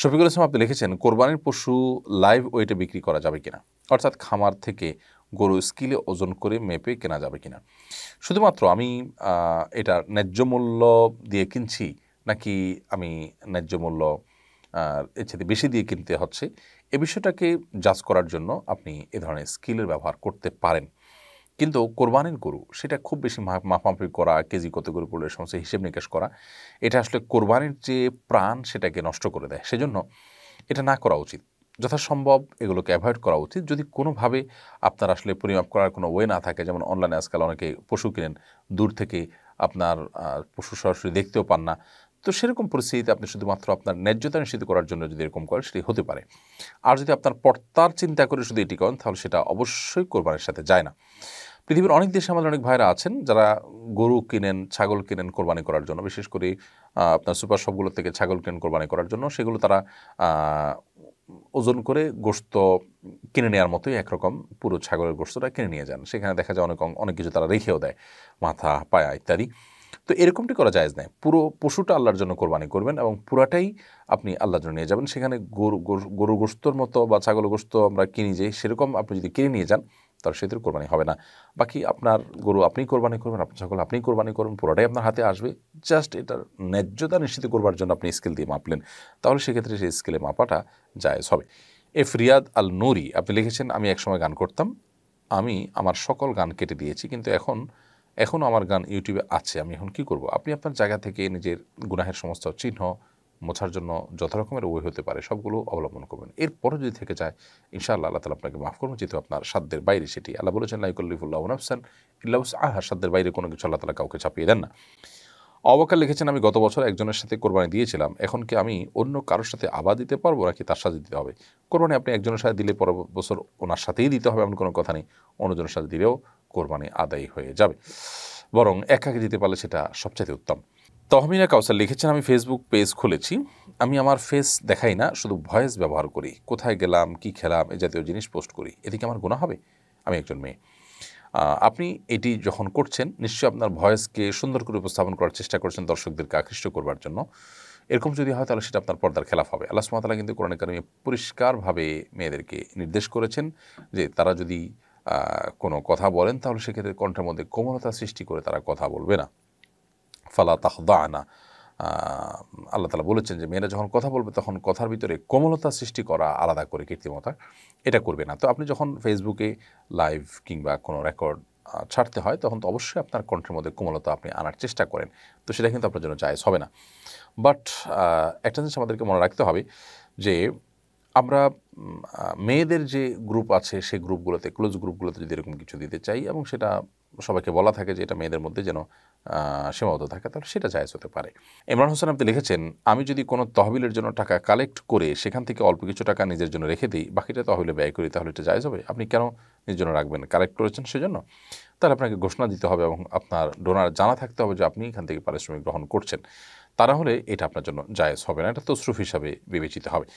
শফিকুল ইসলাম আপনি লিখেছেন কোরবানির পশু লাইভ ওয়েটে বিক্রি করা যাবে কিনা অর্থাৎ খামার থেকে গরু স্কিলে ওজন করে মেপে কেনা যাবে কিনা শুধুমাত্র আমি এটা ন্যায্য মূল্য দিয়ে কিনছি নাকি আমি ন্যায্য মূল্য এর বেশি দিয়ে কিনতে হচ্ছে এ বিষয়টাকে জাজ করার জন্য আপনি এ ধরনের স্কিলের ব্যবহার করতে পারেন কিন্তু কোরবানির গরু সেটা খুব বেশি মাপামাপি করা কেজি কত করে পড়লে সমস্ত হিসেব নিকাশ করা এটা আসলে কোরবানির যে প্রাণ সেটাকে নষ্ট করে দেয় সেজন্য এটা না করা উচিত যথাসম্ভব এগুলোকে অ্যাভয়েড করা উচিত যদি কোনোভাবে আপনার আসলে পরিমাপ করার কোনো ওয়ে না থাকে যেমন অনলাইনে আজকাল অনেকে পশু কিনেন দূর থেকে আপনার পশু সরাসরি দেখতেও পান না তো সেরকম পরিস্থিতিতে আপনি শুধুমাত্র আপনার ন্যায্যতা নিশ্চিত করার জন্য যদি এরকম করেন সেটি হতে পারে আর যদি আপনার পর্তার চিন্তা করে শুধু এটি করেন তাহলে সেটা অবশ্যই কোরবানের সাথে যায় না পৃথিবীর অনেক দেশে আমাদের অনেক ভাইরা আছেন যারা গরু কিনেন ছাগল কিনেন কোরবানি করার জন্য বিশেষ করে আপনার সুপার শপগুলো থেকে ছাগল কিনেন কোরবানি করার জন্য সেগুলো তারা ওজন করে গোস্ত কিনে নেওয়ার মতোই একরকম পুরো ছাগলের গোস্তটা কিনে নিয়ে যান সেখানে দেখা যায় অনেক অনেক কিছু তারা রেখেও দেয় মাথা পায়া ইত্যাদি তো এরকমটি করা যায়জ নাই পুরো পশুটা আল্লাহর জন্য কোরবানি করবেন এবং পুরাটাই আপনি আল্লাহর জন্য নিয়ে যাবেন সেখানে গরু গরু গোস্তর মতো বা ছাগল গোস্ত আমরা কিনি যে সেরকম আপনি যদি কিনে নিয়ে যান তার সেতুর কোরবানি হবে না বাকি আপনার গরু আপনি কোরবানি করবেন আপনার ছাগল আপনি কোরবানি করবেন পুরোটাই আপনার হাতে আসবে জাস্ট এটার ন্যায্যতা নিশ্চিত করবার জন্য আপনি স্কেল দিয়ে মাপলেন তাহলে সেক্ষেত্রে সেই স্কেলে মাপাটা জায়জ হবে এফ রিয়াদ আল নুরি আপনি লিখেছেন আমি একসময় গান করতাম আমি আমার সকল গান কেটে দিয়েছি কিন্তু এখন এখন আমার গান ইউটিউবে আছে আমি এখন কি করব আপনি আপনার জায়গা থেকে নিজের গুনাহের সমস্ত চিহ্ন মোছার জন্য যত রকমের উভয় হতে পারে সবগুলো অবলম্বন করবেন এরপরে যদি থেকে যায় ইনশাআল্লাহ আল্লাহ তালা আপনাকে মাফ করবেন যেহেতু আপনার সাধ্যের বাইরে সেটি আল্লাহ বলেছেন লাইকুল্লিফুল্লাহ নাফসান ইল্লাহ আহা সাধ্যের বাইরে কোনো কিছু আল্লাহ তালা কাউকে চাপিয়ে দেন না অবাকার লিখেছেন আমি গত বছর একজনের সাথে কোরবানি দিয়েছিলাম এখন কি আমি অন্য কারোর সাথে আবার দিতে পারবো নাকি তার সাথে দিতে হবে কোরবানি আপনি একজনের সাথে দিলে পর বছর ওনার সাথেই দিতে হবে এমন কোনো কথা নেই অন্যজনের সাথে দিলেও কোরবানি আদায় হয়ে যাবে বরং একাকে দিতে পারলে সেটা সবচাইতে উত্তম তহমিনা কাউসার লিখেছেন আমি ফেসবুক পেজ খুলেছি আমি আমার ফেস দেখাই না শুধু ভয়েস ব্যবহার করি কোথায় গেলাম কি খেলাম এ জাতীয় জিনিস পোস্ট করি এদিকে আমার গোনা হবে আমি একজন মেয়ে আপনি এটি যখন করছেন নিশ্চয়ই আপনার ভয়েসকে সুন্দর করে উপস্থাপন করার চেষ্টা করছেন দর্শকদেরকে আকৃষ্ট করবার জন্য এরকম যদি হয় তাহলে সেটা আপনার পর্দার খেলাফ হবে আল্লাহ সুমাতালা কিন্তু কোরআন কারিমে পরিষ্কারভাবে মেয়েদেরকে নির্দেশ করেছেন যে তারা যদি কোনো কথা বলেন তাহলে সেক্ষেত্রে কণ্ঠের মধ্যে কোমলতা সৃষ্টি করে তারা কথা বলবে না ফালা তাহদা আনা আল্লাহ তালা বলেছেন যে মেয়েরা যখন কথা বলবে তখন কথার ভিতরে কোমলতা সৃষ্টি করা আলাদা করে কৃত্রিমতা এটা করবে না তো আপনি যখন ফেসবুকে লাইভ কিংবা কোনো রেকর্ড ছাড়তে হয় তখন তো অবশ্যই আপনার কণ্ঠের মধ্যে কোমলতা আপনি আনার চেষ্টা করেন তো সেটা কিন্তু আপনার জন্য জায়জ হবে না বাট একটা জিনিস আমাদেরকে মনে রাখতে হবে যে আমরা মেয়েদের যে গ্রুপ আছে সেই গ্রুপগুলোতে ক্লোজ গ্রুপগুলোতে যদি এরকম কিছু দিতে চাই এবং সেটা সবাইকে বলা থাকে যে এটা মেয়েদের মধ্যে যেন সীমাবদ্ধ থাকে তাহলে সেটা জায়জ হতে পারে ইমরান হোসেন আপনি লিখেছেন আমি যদি কোনো তহবিলের জন্য টাকা কালেক্ট করে সেখান থেকে অল্প কিছু টাকা নিজের জন্য রেখে দিই বাকিটা তহবিলে ব্যয় করি তাহলে এটা জায়জ হবে আপনি কেন নিজের জন্য রাখবেন কালেক্ট করেছেন সেজন্য তাহলে আপনাকে ঘোষণা দিতে হবে এবং আপনার ডোনার জানা থাকতে হবে যে আপনি এখান থেকে পারিশ্রমিক গ্রহণ করছেন তা না হলে এটা আপনার জন্য জায়েজ হবে না এটা তো শ্রুফ হিসাবে বিবেচিত হবে